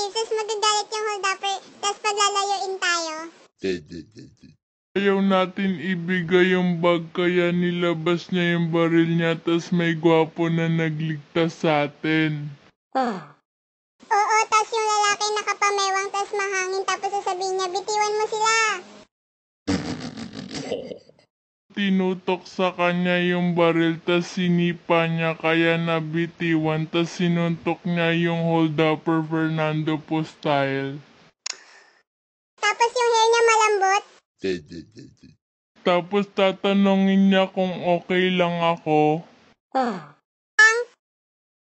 Jesus, magagalit yung hold upper, eh. tapos paglalayuin tayo. Ayaw natin ibigay yung bag kaya nilabas niya yung baril niya tas may gwapo na nagligtas sa atin. Ah. Oo, tas yung lalaki nakapamewang tas mahangin tapos sasabihin niya, bitiwan mo sila! tinutok sa kanya yung baril, tas sinipa niya kaya nabitiwan, tas sinuntok niya yung hold upper Fernando po style. Tapos yung hair niya malambot? Tapos tatanungin niya kung okay lang ako. Ah.